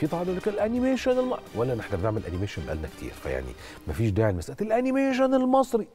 في طبعا يقول لك الانيميشن ولا احنا بنعمل انيميشن بقالنا كتير فيعني ما فيش داعي لمساله الانيميشن المصري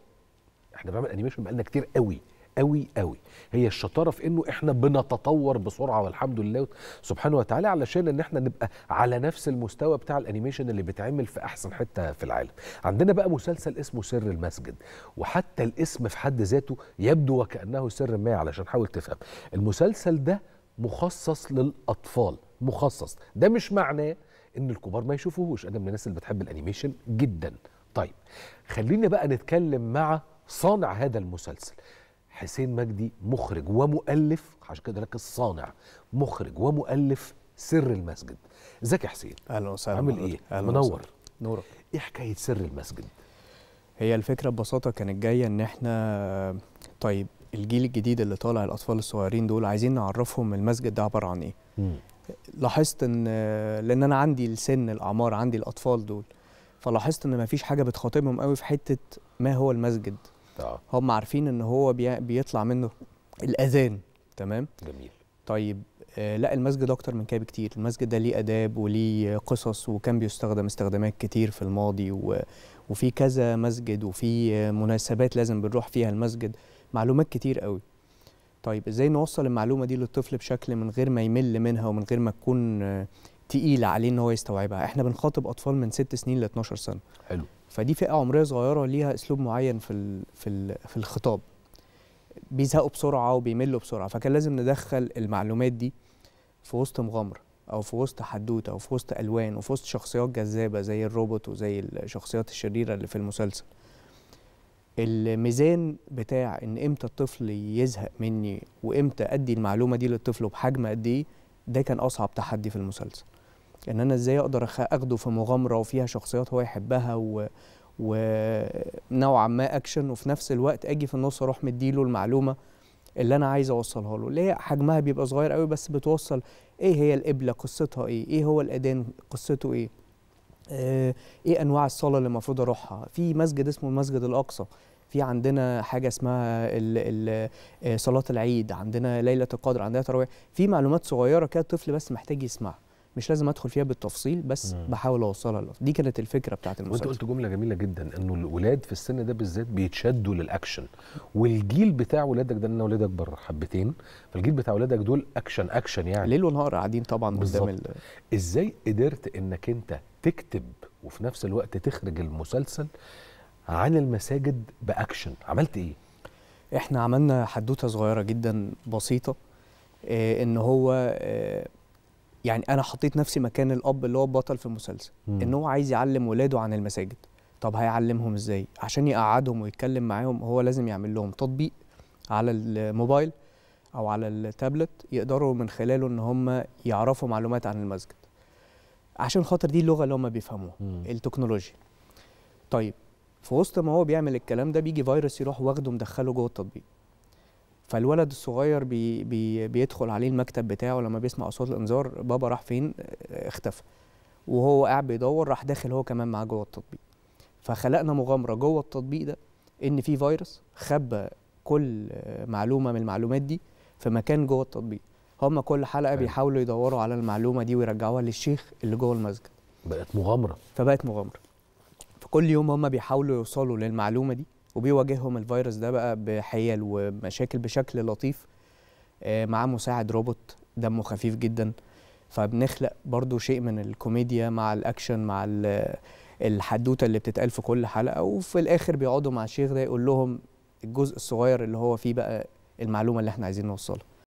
احنا بنعمل انيميشن بقالنا كتير قوي قوي قوي هي الشطاره في انه احنا بنتطور بسرعه والحمد لله سبحانه وتعالى علشان ان احنا نبقى على نفس المستوى بتاع الانيميشن اللي بيتعمل في احسن حته في العالم عندنا بقى مسلسل اسمه سر المسجد وحتى الاسم في حد ذاته يبدو وكانه سر ما علشان حاول تفهم المسلسل ده مخصص للاطفال مخصص ده مش معناه ان الكبار ما يشوفوهوش انا من الناس اللي بتحب الانيميشن جدا طيب خلينا بقى نتكلم مع صانع هذا المسلسل حسين مجدي مخرج ومؤلف عشان كده لك الصانع مخرج ومؤلف سر المسجد ازيك يا حسين اهلا وسهلا عامل ايه أهل منور نورك ايه حكايه سر المسجد هي الفكره ببساطه كانت جايه ان احنا طيب الجيل الجديد اللي طالع الاطفال الصغيرين دول عايزين نعرفهم المسجد ده عباره عن ايه لاحظت ان لان انا عندي السن الاعمار عندي الاطفال دول فلاحظت ان مفيش حاجه بتخاطبهم قوي في حته ما هو المسجد آه. هم عارفين ان هو بيطلع منه الاذان تمام جميل طيب آه، لا المسجد اكتر من كده بكتير المسجد ده ليه اداب وليه قصص وكان بيستخدم استخدامات كتير في الماضي و... وفي كذا مسجد وفي آه، مناسبات لازم بنروح فيها المسجد معلومات كتير قوي طيب ازاي نوصل المعلومه دي للطفل بشكل من غير ما يمل منها ومن غير ما تكون آه، تقيله عليه ان هو يستوعبها احنا بنخاطب اطفال من 6 سنين ل 12 سنه حلو فدي فئه عمريه صغيره ليها اسلوب معين في في في الخطاب بيزهقوا بسرعه وبيملوا بسرعه فكان لازم ندخل المعلومات دي في وسط مغامره او في وسط حدوته او في وسط الوان وفي وسط شخصيات جذابه زي الروبوت وزي الشخصيات الشريره اللي في المسلسل الميزان بتاع ان امتى الطفل يزهق مني وامتى ادي المعلومه دي للطفل وبحجم قد ايه ده كان اصعب تحدي في المسلسل ان انا ازاي اقدر اخده في مغامره وفيها شخصيات هو يحبها و... ونوعا ما اكشن وفي نفس الوقت اجي في النص اروح مديله المعلومه اللي انا عايز اوصلها له اللي هي حجمها بيبقى صغير قوي بس بتوصل ايه هي القبله قصتها ايه ايه هو الاذان قصته ايه آه، ايه انواع الصلاه اللي المفروض اروحها في مسجد اسمه المسجد الاقصى في عندنا حاجه اسمها الـ الـ آه، صلاه العيد عندنا ليله القدر عندنا ترويح في معلومات صغيره كده الطفل بس محتاج يسمعها مش لازم ادخل فيها بالتفصيل بس مم. بحاول اوصلها للأفضل. دي كانت الفكره بتاعت المسلسل وانت قلت جمله جميله جدا انه الاولاد في السن ده بالذات بيتشدوا للاكشن والجيل بتاع ولادك ده انا ولادي اكبر حبتين فالجيل بتاع ولادك دول اكشن اكشن يعني ليل ونهار قاعدين طبعا قدام ازاي قدرت انك انت تكتب وفي نفس الوقت تخرج المسلسل عن المساجد باكشن عملت ايه احنا عملنا حدوته صغيره جدا بسيطه إيه ان هو إيه يعني انا حطيت نفسي مكان الاب اللي هو البطل في المسلسل ان هو عايز يعلم ولاده عن المساجد طب هيعلمهم ازاي عشان يقعدهم ويتكلم معاهم هو لازم يعمل لهم تطبيق على الموبايل او على التابلت يقدروا من خلاله ان هم يعرفوا معلومات عن المسجد عشان خاطر دي اللغه اللي هم بيفهموها التكنولوجيا طيب في وسط ما هو بيعمل الكلام ده بيجي فيروس يروح واخده مدخله جوه التطبيق فالولد الصغير بي بي بيدخل عليه المكتب بتاعه لما بيسمع اصوات الانذار بابا راح فين اختفى وهو قاعد بيدور راح داخل هو كمان معاه جوه التطبيق فخلقنا مغامره جوه التطبيق ده ان في فيروس خبى كل معلومه من المعلومات دي في مكان جوه التطبيق هم كل حلقه بيحاولوا يدوروا على المعلومه دي ويرجعوها للشيخ اللي جوه المسجد بقت مغامره فبقت مغامره فكل يوم هم بيحاولوا يوصلوا للمعلومه دي وبيواجههم الفيروس ده بقى بحيل ومشاكل بشكل لطيف آه، معاه مساعد روبوت دمه خفيف جدا فبنخلق برضو شيء من الكوميديا مع الاكشن مع الحدوته اللي بتتقال في كل حلقه وفي الاخر بيقعدوا مع الشيخ ده يقول لهم الجزء الصغير اللي هو فيه بقى المعلومه اللي احنا عايزين نوصلها